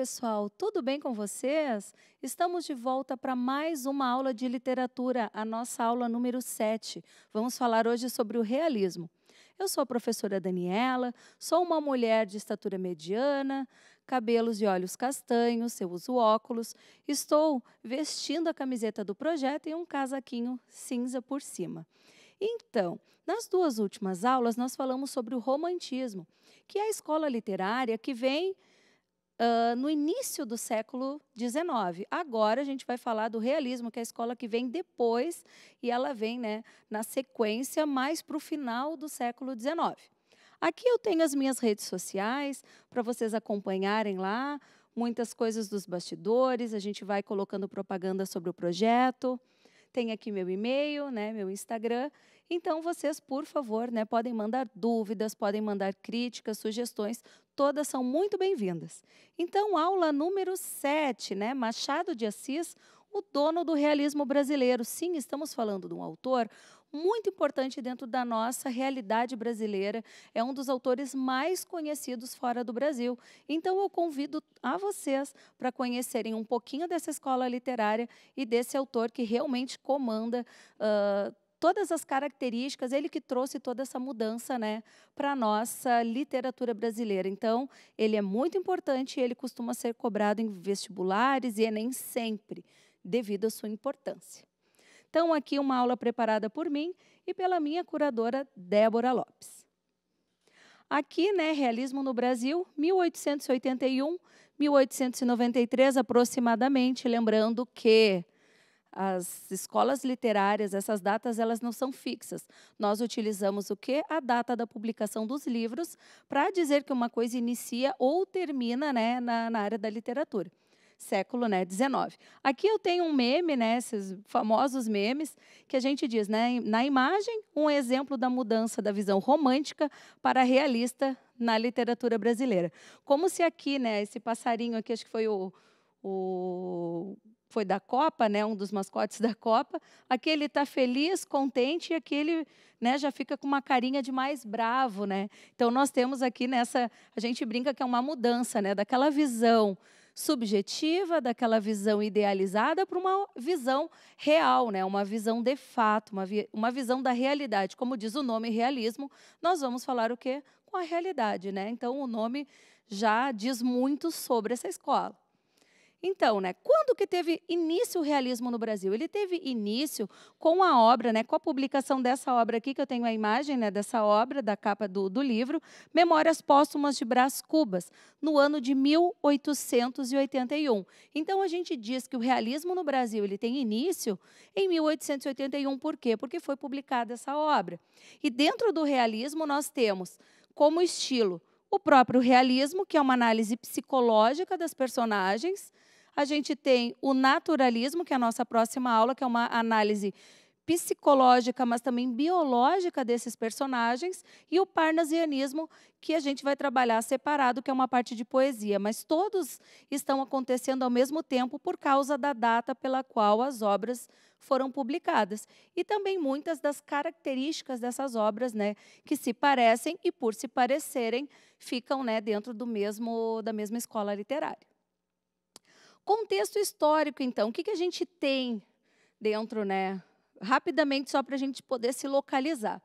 pessoal, tudo bem com vocês? Estamos de volta para mais uma aula de literatura, a nossa aula número 7. Vamos falar hoje sobre o realismo. Eu sou a professora Daniela, sou uma mulher de estatura mediana, cabelos e olhos castanhos, eu uso óculos, estou vestindo a camiseta do projeto e um casaquinho cinza por cima. Então, nas duas últimas aulas, nós falamos sobre o romantismo, que é a escola literária que vem uh, no início do século XIX. Agora a gente vai falar do realismo, que é a escola que vem depois e ela vem né, na sequência mais para o final do século XIX. Aqui eu tenho as minhas redes sociais para vocês acompanharem lá muitas coisas dos bastidores, a gente vai colocando propaganda sobre o projeto. Tem aqui meu e-mail, né, meu Instagram então, vocês, por favor, né, podem mandar dúvidas, podem mandar críticas, sugestões, todas são muito bem-vindas. Então, aula número 7, né, Machado de Assis, o dono do realismo brasileiro. Sim, estamos falando de um autor muito importante dentro da nossa realidade brasileira. É um dos autores mais conhecidos fora do Brasil. Então, eu convido a vocês para conhecerem um pouquinho dessa escola literária e desse autor que realmente comanda uh, todas as características, ele que trouxe toda essa mudança né, para a nossa literatura brasileira. Então, ele é muito importante e ele costuma ser cobrado em vestibulares e Enem é sempre, devido à sua importância. Então, aqui uma aula preparada por mim e pela minha curadora Débora Lopes. Aqui, né, Realismo no Brasil, 1881, 1893 aproximadamente, lembrando que as escolas literárias, essas datas elas não são fixas. Nós utilizamos o que a data da publicação dos livros para dizer que uma coisa inicia ou termina, né, na, na área da literatura. Século né, 19. Aqui eu tenho um meme, né, esses famosos memes, que a gente diz, né, na imagem, um exemplo da mudança da visão romântica para realista na literatura brasileira. Como se aqui, né, esse passarinho aqui, acho que foi o, o foi da Copa, né, um dos mascotes da Copa, aquele está feliz, contente e aquele né, já fica com uma carinha de mais bravo. Né? Então, nós temos aqui nessa. A gente brinca que é uma mudança né, daquela visão subjetiva, daquela visão idealizada, para uma visão real, né? uma visão de fato, uma, vi uma visão da realidade. Como diz o nome realismo, nós vamos falar o quê? Com a realidade. Né? Então, o nome já diz muito sobre essa escola. Então, né, quando que teve início o realismo no Brasil? Ele teve início com a obra, né, com a publicação dessa obra aqui, que eu tenho a imagem né, dessa obra, da capa do, do livro, Memórias Póstumas de Brás Cubas, no ano de 1881. Então, a gente diz que o realismo no Brasil ele tem início em 1881. Por quê? Porque foi publicada essa obra. E dentro do realismo, nós temos como estilo o próprio realismo, que é uma análise psicológica das personagens, a gente tem o naturalismo, que é a nossa próxima aula, que é uma análise psicológica, mas também biológica desses personagens, e o parnasianismo, que a gente vai trabalhar separado, que é uma parte de poesia. Mas todos estão acontecendo ao mesmo tempo por causa da data pela qual as obras foram publicadas. E também muitas das características dessas obras, né, que se parecem e, por se parecerem, ficam né, dentro do mesmo, da mesma escola literária. Contexto histórico, então, o que, que a gente tem dentro, né? Rapidamente, só para a gente poder se localizar.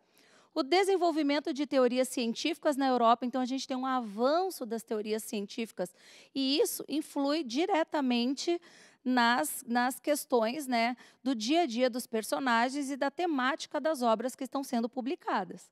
O desenvolvimento de teorias científicas na Europa, então a gente tem um avanço das teorias científicas e isso influi diretamente nas, nas questões né, do dia a dia dos personagens e da temática das obras que estão sendo publicadas.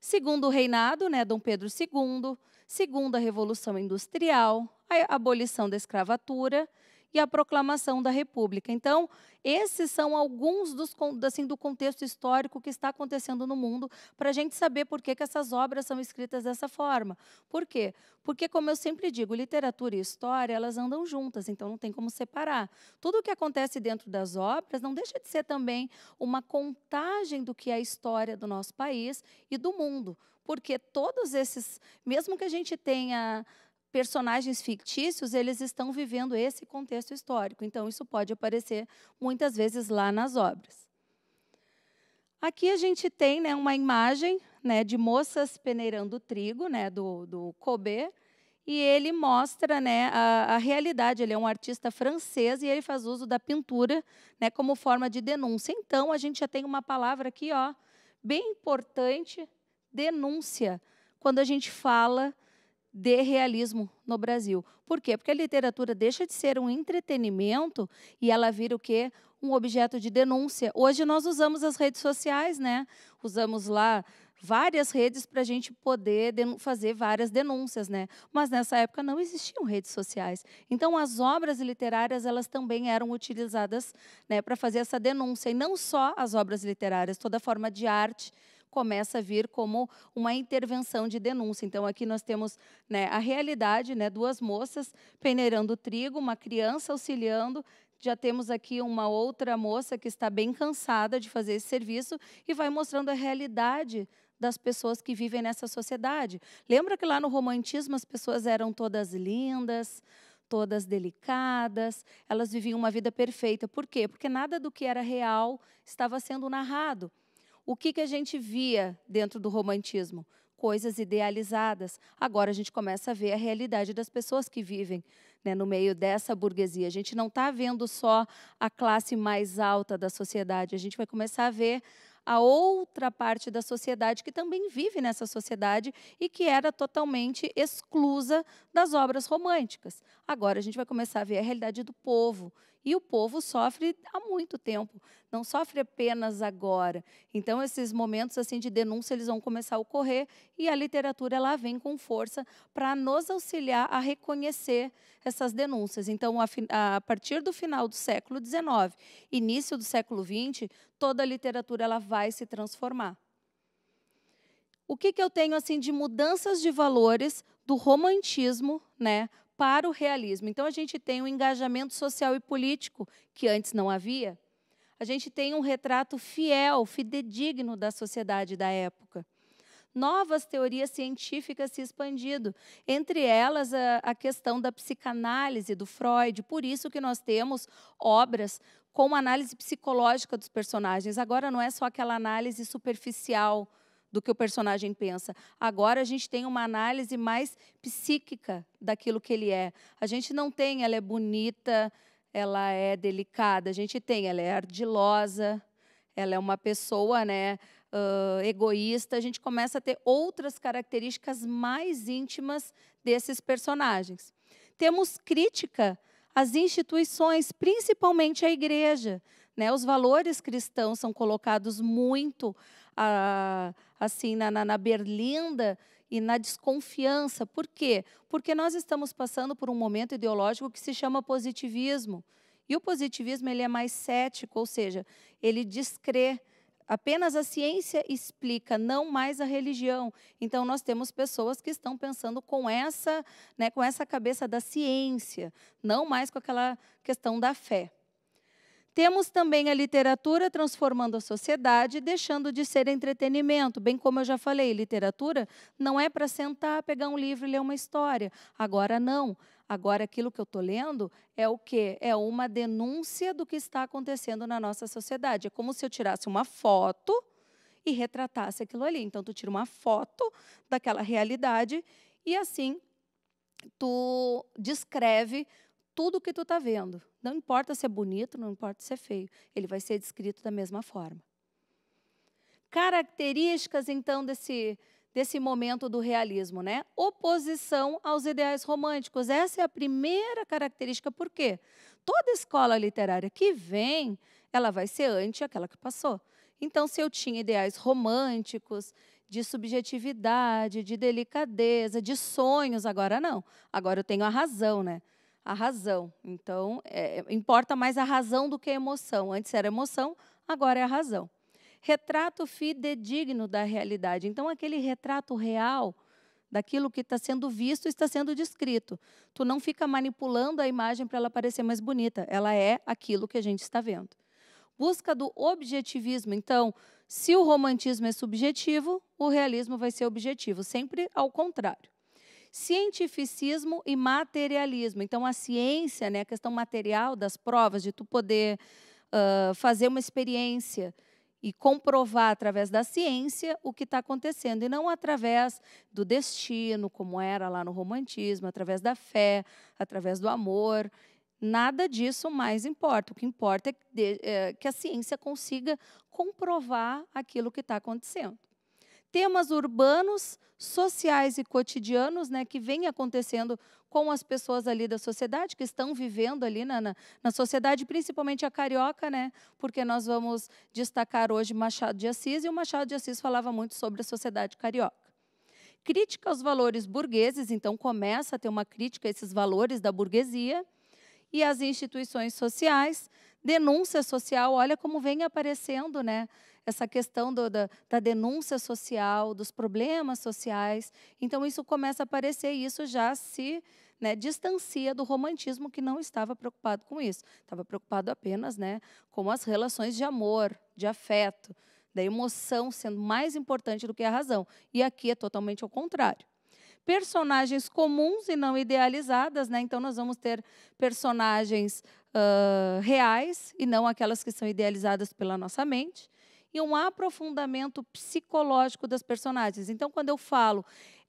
Segundo o reinado, né, Dom Pedro II, segundo a Revolução Industrial, a abolição da escravatura, e a proclamação da República. Então, esses são alguns dos, assim, do contexto histórico que está acontecendo no mundo para a gente saber por que, que essas obras são escritas dessa forma. Por quê? Porque, como eu sempre digo, literatura e história elas andam juntas, então não tem como separar. Tudo o que acontece dentro das obras não deixa de ser também uma contagem do que é a história do nosso país e do mundo porque todos esses, mesmo que a gente tenha personagens fictícios, eles estão vivendo esse contexto histórico. Então, isso pode aparecer muitas vezes lá nas obras. Aqui a gente tem né, uma imagem né, de moças peneirando trigo, né, do, do Kobe, e ele mostra né, a, a, realidade. Ele é um artista francês e ele faz uso da pintura né, como forma de denúncia. Então, a gente já tem uma palavra aqui ó, bem importante, denúncia, quando a gente fala de realismo no Brasil. Por quê? Porque a literatura deixa de ser um entretenimento e ela vira o quê? Um objeto de denúncia. Hoje nós usamos as redes sociais, né? Usamos lá várias redes para a gente poder fazer várias denúncias, né? Mas nessa época não existiam redes sociais. Então as obras literárias elas também eram utilizadas, né, para fazer essa denúncia e não só as obras literárias, toda forma de arte começa a vir como uma intervenção de denúncia. Então, aqui nós temos né, a realidade, né, duas moças peneirando trigo, uma criança auxiliando, já temos aqui uma outra moça que está bem cansada de fazer esse serviço e vai mostrando a realidade das pessoas que vivem nessa sociedade. Lembra que lá no romantismo as pessoas eram todas lindas, todas delicadas, elas viviam uma vida perfeita. Por quê? Porque nada do que era real estava sendo narrado o que, que a gente via dentro do romantismo? Coisas idealizadas. Agora a gente começa a ver a realidade das pessoas que vivem né, no meio dessa burguesia. A gente não está vendo só a classe mais alta da sociedade, a gente vai começar a ver a outra parte da sociedade que também vive nessa sociedade e que era totalmente exclusa das obras românticas. Agora a gente vai começar a ver a realidade do povo, e o povo sofre há muito tempo, não sofre apenas agora. Então esses momentos assim de denúncia eles vão começar a ocorrer e a literatura ela vem com força para nos auxiliar a reconhecer essas denúncias. Então a, a partir do final do século XIX, início do século XX, toda a literatura ela vai se transformar. O que, que eu tenho assim de mudanças de valores do romantismo, né, para o realismo. Então, a gente tem um engajamento social e político que antes não havia. A gente tem um retrato fiel, fidedigno da sociedade da época. Novas teorias científicas se expandindo, entre elas a, a questão da psicanálise do Freud. Por isso que nós temos obras com análise psicológica dos personagens. Agora não é só aquela análise superficial do que o personagem pensa. Agora a gente tem uma análise mais psíquica daquilo que ele é. A gente não tem, ela é bonita, ela é delicada. A gente tem, ela é ardilosa, ela é uma pessoa, né? Uh, egoísta, a gente começa a ter outras características mais íntimas desses personagens. Temos crítica às instituições, principalmente à igreja. Né? Os valores cristãos são colocados muito a, assim na, na, na berlinda e na desconfiança. Por quê? Porque nós estamos passando por um momento ideológico que se chama positivismo. E o positivismo ele é mais cético, ou seja, ele descrê. Apenas a ciência explica, não mais a religião. Então nós temos pessoas que estão pensando com essa, né, com essa cabeça da ciência, não mais com aquela questão da fé. Temos também a literatura transformando a sociedade, deixando de ser entretenimento. Bem como eu já falei, literatura não é para sentar, pegar um livro e ler uma história. Agora não. Agora aquilo que eu estou lendo é o quê? É uma denúncia do que está acontecendo na nossa sociedade. É como se eu tirasse uma foto e retratasse aquilo ali. Então tu tira uma foto daquela realidade e assim tu descreve tudo o que tu está vendo. Não importa se é bonito, não importa se é feio, ele vai ser descrito da mesma forma. Características, então, desse, desse momento do realismo, né? Oposição aos ideais românticos. Essa é a primeira característica, por quê? Toda escola literária que vem, ela vai ser anti aquela que passou. Então, se eu tinha ideais românticos, de subjetividade, de delicadeza, de sonhos, agora não. Agora eu tenho a razão, né? a razão. Então, é, importa mais a razão do que a emoção. Antes era emoção, agora é a razão. Retrato fidedigno da realidade. Então, aquele retrato real daquilo que está sendo visto está sendo descrito. Tu não fica manipulando a imagem para ela parecer mais bonita. Ela é aquilo que a gente está vendo. Busca do objetivismo. Então, se o romantismo é subjetivo, o realismo vai ser objetivo, sempre ao contrário cientificismo e materialismo. Então, a ciência, né, a questão material das provas, de tu poder uh, fazer uma experiência e comprovar através da ciência o que está acontecendo, e não através do destino, como era lá no romantismo, através da fé, através do amor. Nada disso mais importa. O que importa é que é, a ciência consiga comprovar aquilo que está acontecendo temas urbanos, sociais e cotidianos, né, que vem acontecendo com as pessoas ali da sociedade, que estão vivendo ali na, na, na, sociedade, principalmente a carioca, né? porque nós vamos destacar hoje Machado de Assis, e o Machado de Assis falava muito sobre a sociedade carioca. Crítica aos valores burgueses, então começa a ter uma crítica a esses valores da burguesia, e às instituições sociais, denúncia social, olha como vem aparecendo, né? essa questão do, da, da denúncia social, dos problemas sociais. Então, isso começa a aparecer e isso já se né, distancia do romantismo que não estava preocupado com isso. Estava preocupado apenas né, com as relações de amor, de afeto, da emoção sendo mais importante do que a razão. E aqui é totalmente ao contrário. Personagens comuns e não idealizadas, né? então nós vamos ter personagens uh, reais e não aquelas que são idealizadas pela nossa mente e um aprofundamento psicológico das personagens. Então, quando eu falo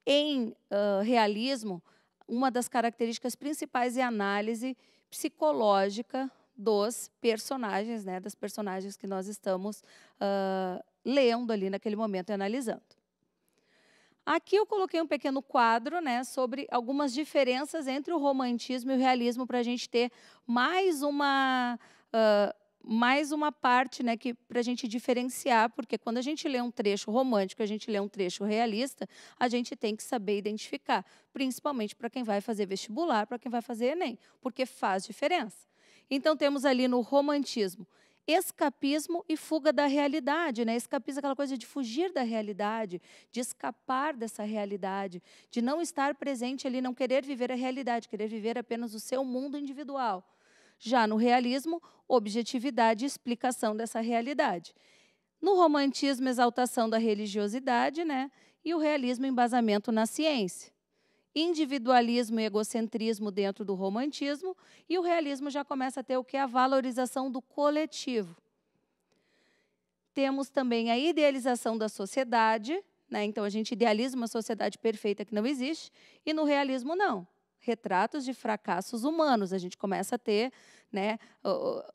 em uh, realismo, uma das características principais é a análise psicológica dos personagens, né, das personagens que nós estamos uh, lendo ali naquele momento e analisando. Aqui eu coloquei um pequeno quadro né, sobre algumas diferenças entre o romantismo e o realismo para a gente ter mais uma mais uma parte né, que para a gente diferenciar, porque quando a gente lê um trecho romântico, a gente lê um trecho realista, a gente tem que saber identificar, principalmente para quem vai fazer vestibular, para quem vai fazer Enem, porque faz diferença. Então temos ali no romantismo escapismo e fuga da realidade, né? Escapismo é aquela coisa de fugir da realidade, de escapar dessa realidade, de não estar presente ali, não querer viver a realidade, querer viver apenas o seu mundo individual. Já no realismo, objetividade e explicação dessa realidade. No romantismo, exaltação da religiosidade, né? E o realismo, embasamento na ciência. Individualismo e egocentrismo dentro do romantismo, e o realismo já começa a ter o que? A valorização do coletivo. Temos também a idealização da sociedade, né? então a gente idealiza uma sociedade perfeita que não existe, e no realismo, não retratos de fracassos humanos. A gente começa a ter né,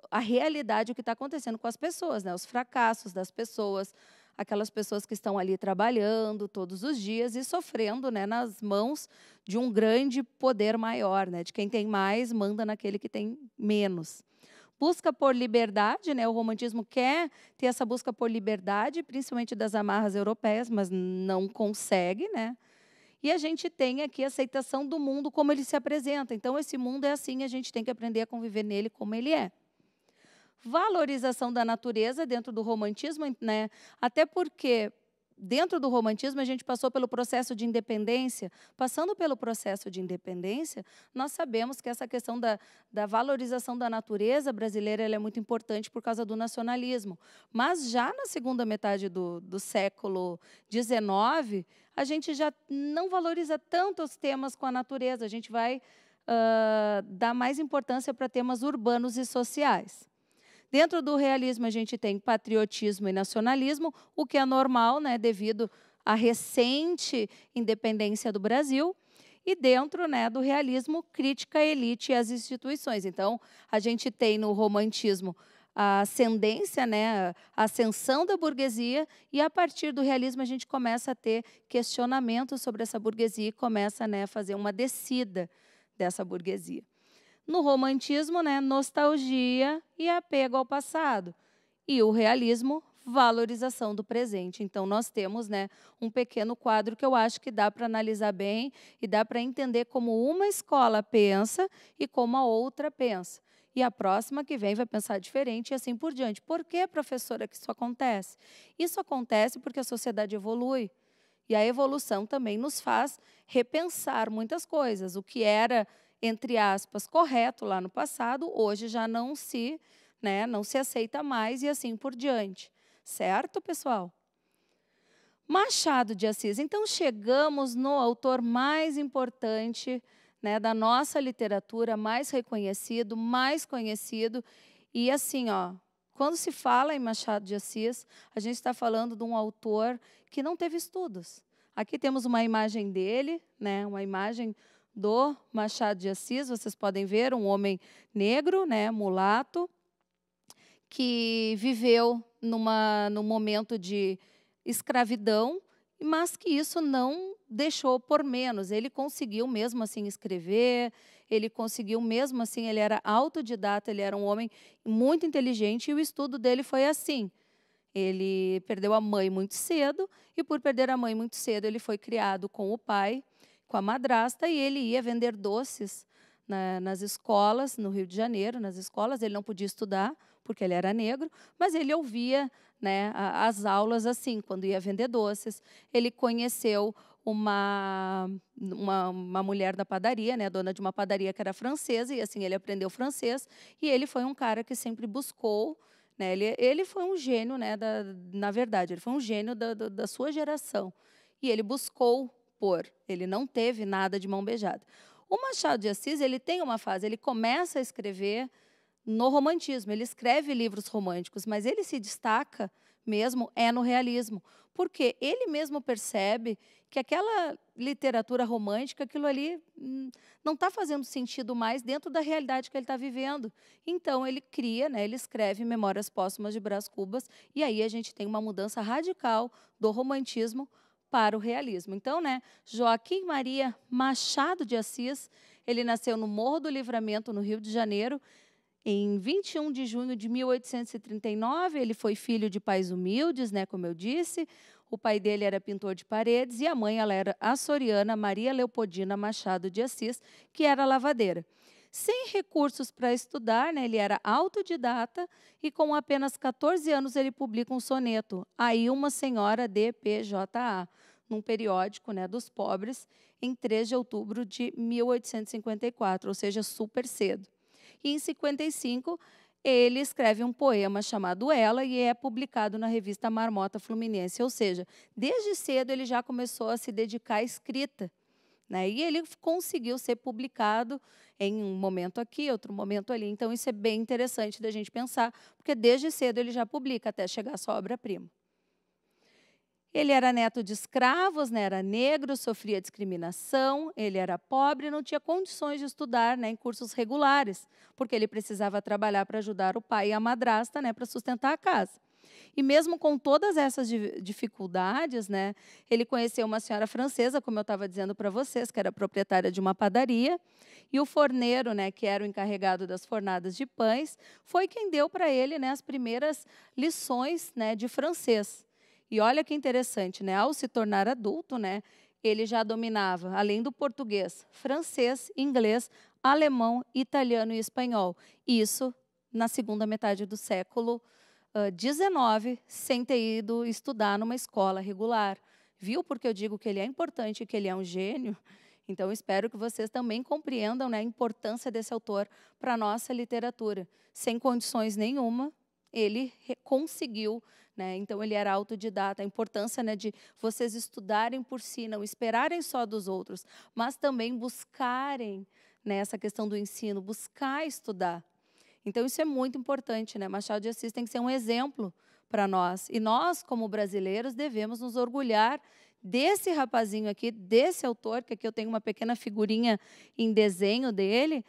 a realidade, o que está acontecendo com as pessoas, né, os fracassos das pessoas, aquelas pessoas que estão ali trabalhando todos os dias e sofrendo né, nas mãos de um grande poder maior, né, de quem tem mais manda naquele que tem menos. Busca por liberdade, né? O romantismo quer ter essa busca por liberdade, principalmente das amarras europeias, mas não consegue, né? E a gente tem aqui a aceitação do mundo como ele se apresenta. Então, esse mundo é assim, a gente tem que aprender a conviver nele como ele é. Valorização da natureza dentro do romantismo, né? até porque dentro do romantismo, a gente passou pelo processo de independência. Passando pelo processo de independência, nós sabemos que essa questão da, da valorização da natureza brasileira é muito importante por causa do nacionalismo. Mas já na segunda metade do, do século XIX, a gente já não valoriza tanto os temas com a natureza, a gente vai uh, dar mais importância para temas urbanos e sociais. Dentro do realismo, a gente tem patriotismo e nacionalismo, o que é normal, né, devido à recente independência do Brasil e dentro né, do realismo, crítica à elite e às instituições. Então, a gente tem no romantismo a ascendência, né, a ascensão da burguesia, e a partir do realismo a gente começa a ter questionamentos sobre essa burguesia e começa né, a fazer uma descida dessa burguesia. No romantismo, né, nostalgia e apego ao passado. E o realismo, valorização do presente. Então, nós temos né, um pequeno quadro que eu acho que dá para analisar bem e dá para entender como uma escola pensa e como a outra pensa e a próxima que vem vai pensar diferente e assim por diante. Por que, professora, que isso acontece? Isso acontece porque a sociedade evolui. E a evolução também nos faz repensar muitas coisas. O que era, entre aspas, correto lá no passado, hoje já não se, né, não se aceita mais e assim por diante. Certo, pessoal? Machado de Assis. Então chegamos no autor mais importante né, da nossa literatura mais reconhecido, mais conhecido. E assim, ó, quando se fala em Machado de Assis, a gente está falando de um autor que não teve estudos. Aqui temos uma imagem dele, né, uma imagem do Machado de Assis, vocês podem ver, um homem negro, né, mulato, que viveu numa, num momento de escravidão, mas que isso não deixou por menos. Ele conseguiu mesmo assim escrever, ele conseguiu mesmo assim, ele era autodidata, ele era um homem muito inteligente e o estudo dele foi assim. Ele perdeu a mãe muito cedo e por perder a mãe muito cedo, ele foi criado com o pai, com a madrasta e ele ia vender doces na, nas escolas no Rio de Janeiro, nas escolas, ele não podia estudar porque ele era negro, mas ele ouvia né, as aulas assim, quando ia vender doces, ele conheceu uma, uma, uma, mulher da padaria, né, dona de uma padaria que era francesa, e assim ele aprendeu francês, e ele foi um cara que sempre buscou, né, ele, ele foi um gênio, né, da, na verdade, ele foi um gênio da, da, da sua geração, e ele buscou por, ele não teve nada de mão beijada. O Machado de Assis, ele tem uma fase, ele começa a escrever no romantismo. Ele escreve livros românticos, mas ele se destaca mesmo é no realismo, porque ele mesmo percebe que aquela literatura romântica, aquilo ali hum, não está fazendo sentido mais dentro da realidade que ele está vivendo. Então ele cria, né, ele escreve Memórias Póstumas de Brás Cubas e aí a gente tem uma mudança radical do romantismo para o realismo. Então, né, Joaquim Maria Machado de Assis, ele nasceu no Morro do Livramento, no Rio de Janeiro, em 21 de junho de 1839, ele foi filho de pais humildes, né, como eu disse. O pai dele era pintor de paredes e a mãe ela era açoriana Maria Leopoldina Machado de Assis, que era lavadeira. Sem recursos para estudar, né, ele era autodidata e com apenas 14 anos ele publica um soneto, Aí uma senhora de PJA, num periódico, né, dos pobres, em 3 de outubro de 1854, ou seja, super cedo e em 55 ele escreve um poema chamado Ela e é publicado na revista Marmota Fluminense. Ou seja, desde cedo ele já começou a se dedicar à escrita. Né? E ele conseguiu ser publicado em um momento aqui, outro momento ali. Então, isso é bem interessante da gente pensar, porque desde cedo ele já publica até chegar à sua obra-prima. Ele era neto de escravos, né? era negro, sofria discriminação, ele era pobre, não tinha condições de estudar né? em cursos regulares, porque ele precisava trabalhar para ajudar o pai e a madrasta né? para sustentar a casa. E mesmo com todas essas dificuldades, né, ele conheceu uma senhora francesa, como eu estava dizendo para vocês, que era proprietária de uma padaria, e o forneiro, né, que era o encarregado das fornadas de pães, foi quem deu para ele né, as primeiras lições né, de francês. E olha que interessante, né? Ao se tornar adulto, né, ele já dominava, além do português, francês, inglês, alemão, italiano e espanhol. Isso na segunda metade do século XIX, uh, sem ter ido estudar numa escola regular. Viu porque eu digo que ele é importante e que ele é um gênio? Então, espero que vocês também compreendam né, a importância desse autor para a nossa literatura. Sem condições nenhuma, ele conseguiu né? Então, ele era autodidata. A importância né, de vocês estudarem por si, não esperarem só dos outros, mas também buscarem né, essa questão do ensino, buscar estudar. Então, isso é muito importante. Né? Machado de Assis tem que ser um exemplo para nós. E nós, como brasileiros, devemos nos orgulhar desse rapazinho aqui, desse autor, que aqui eu tenho uma pequena figurinha em desenho dele,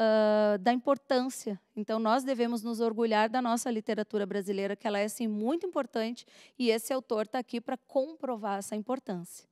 Uh, da importância. Então, nós devemos nos orgulhar da nossa literatura brasileira, que ela é, sim, muito importante, e esse autor está aqui para comprovar essa importância.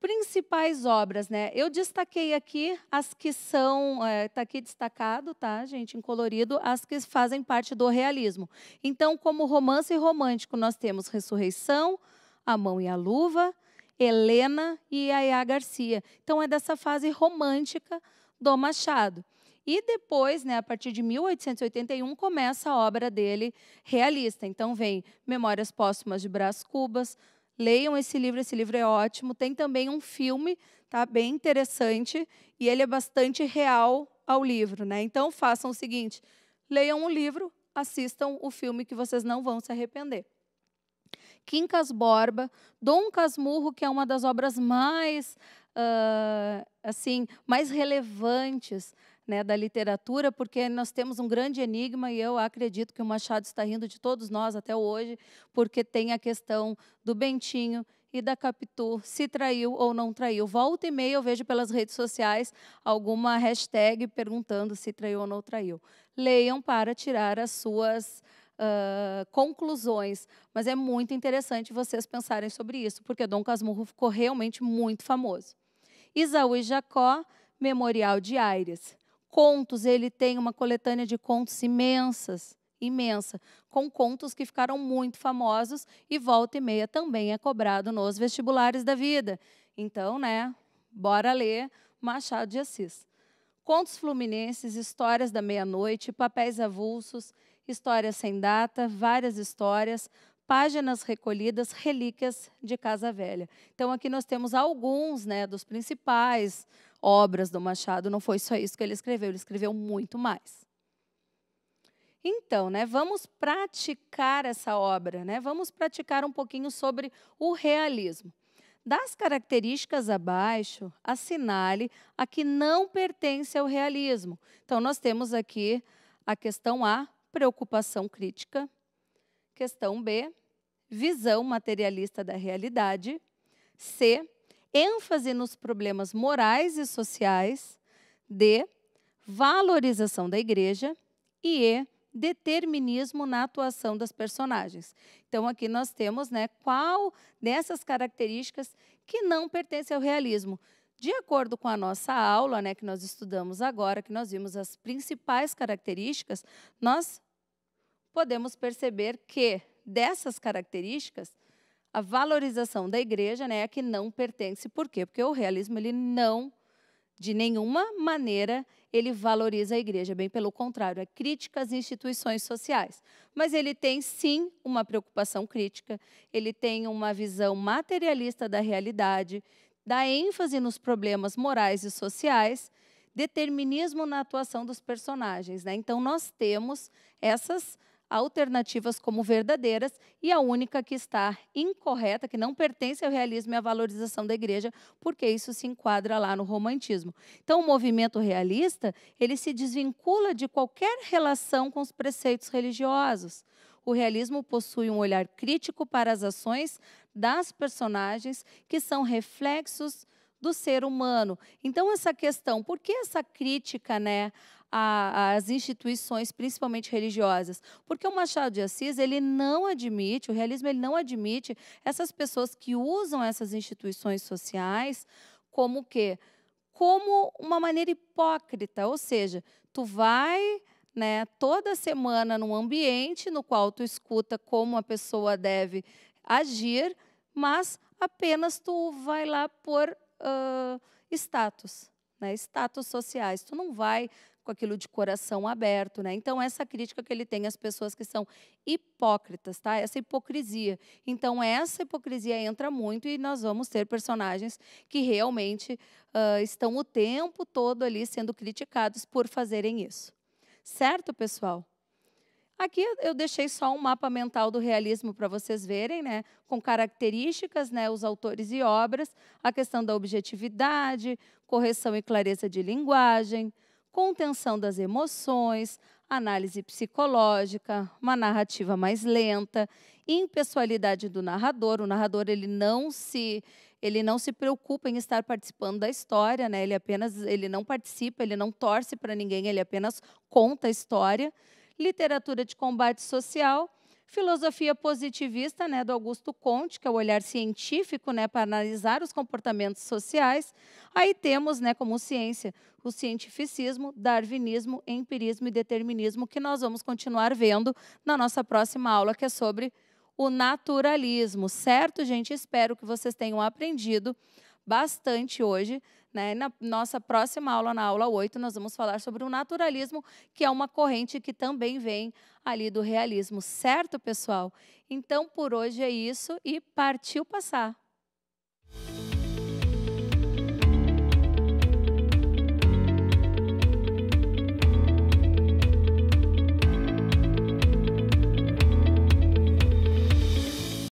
Principais obras, né? Eu destaquei aqui as que são, está é, tá aqui destacado, tá, gente, em colorido, as que fazem parte do realismo. Então, como romance romântico, nós temos Ressurreição, A Mão e a Luva, Helena e Yaya Garcia. Então, é dessa fase romântica, do Machado. E depois, né, a partir de 1881, começa a obra dele realista. Então vem Memórias Póstumas de Brás Cubas. Leiam esse livro, esse livro é ótimo. Tem também um filme, tá bem interessante, e ele é bastante real ao livro, né? Então façam o seguinte: leiam o livro, assistam o filme que vocês não vão se arrepender. Quincas Borba, Dom Casmurro, que é uma das obras mais uh, assim mais relevantes né, da literatura, porque nós temos um grande enigma e eu acredito que o Machado está rindo de todos nós até hoje, porque tem a questão do Bentinho e da Capitu, se traiu ou não traiu. Volta e meia eu vejo pelas redes sociais alguma hashtag perguntando se traiu ou não traiu. Leiam para tirar as suas Uh, conclusões, mas é muito interessante vocês pensarem sobre isso, porque Dom Casmurro ficou realmente muito famoso. Isaú e Jacó, Memorial de Aires. Contos, ele tem uma coletânea de contos imensas, imensa, com contos que ficaram muito famosos e volta e meia também é cobrado nos vestibulares da vida. Então, né, bora ler Machado de Assis. Contos fluminenses, histórias da meia-noite, papéis avulsos, histórias sem data, várias histórias, páginas recolhidas, relíquias de Casa Velha. Então, aqui nós temos alguns né, dos principais obras do Machado. Não foi só isso que ele escreveu, ele escreveu muito mais. Então, né, vamos praticar essa obra, né? vamos praticar um pouquinho sobre o realismo. Das características abaixo, assinale a que não pertence ao realismo. Então, nós temos aqui a questão A, preocupação crítica, Questão B, visão materialista da realidade. C, ênfase nos problemas morais e sociais. D, valorização da igreja. E E, determinismo na atuação das personagens. Então aqui nós temos, né, qual dessas características que não pertence ao realismo. De acordo com a nossa aula, né, que nós estudamos agora, que nós vimos as principais características, nós podemos perceber que dessas características, a valorização da igreja né, é que não pertence. Por quê? Porque o realismo ele não, de nenhuma maneira, ele valoriza a igreja. Bem pelo contrário, é crítica às instituições sociais. Mas ele tem sim uma preocupação crítica, ele tem uma visão materialista da realidade, dá ênfase nos problemas morais e sociais, determinismo na atuação dos personagens. Né? Então, nós temos essas alternativas como verdadeiras e a única que está incorreta, que não pertence ao realismo e é à valorização da igreja, porque isso se enquadra lá no romantismo. Então, o movimento realista, ele se desvincula de qualquer relação com os preceitos religiosos. O realismo possui um olhar crítico para as ações das personagens que são reflexos do ser humano. Então essa questão, por que essa crítica, né, as instituições, principalmente religiosas. Porque o Machado de Assis, ele não admite, o realismo ele não admite essas pessoas que usam essas instituições sociais como o quê? Como uma maneira hipócrita, ou seja, tu vai né, toda semana num ambiente no qual tu escuta como a pessoa deve agir, mas apenas tu vai lá por uh, status, né, status sociais. Tu não vai com aquilo de coração aberto, né? Então essa crítica que ele tem às pessoas que são hipócritas, tá? Essa hipocrisia. Então essa hipocrisia entra muito e nós vamos ter personagens que realmente uh, estão o tempo todo ali sendo criticados por fazerem isso. Certo, pessoal? Aqui eu deixei só um mapa mental do realismo para vocês verem, né? Com características, né? Os autores e obras, a questão da objetividade, correção e clareza de linguagem, contenção das emoções, análise psicológica, uma narrativa mais lenta, impessoalidade do narrador. O narrador ele não se ele não se preocupa em estar participando da história, né? Ele apenas ele não participa, ele não torce para ninguém, ele apenas conta a história. Literatura de combate social Filosofia positivista, né, do Augusto Conte, que é o olhar científico, né, para analisar os comportamentos sociais. Aí temos, né, como ciência, o cientificismo, darwinismo, empirismo e determinismo, que nós vamos continuar vendo na nossa próxima aula, que é sobre o naturalismo, certo, gente? Espero que vocês tenham aprendido bastante hoje. Né? Na nossa próxima aula, na aula 8, nós vamos falar sobre o naturalismo, que é uma corrente que também vem ali do realismo, certo, pessoal? Então, por hoje é isso e partiu passar.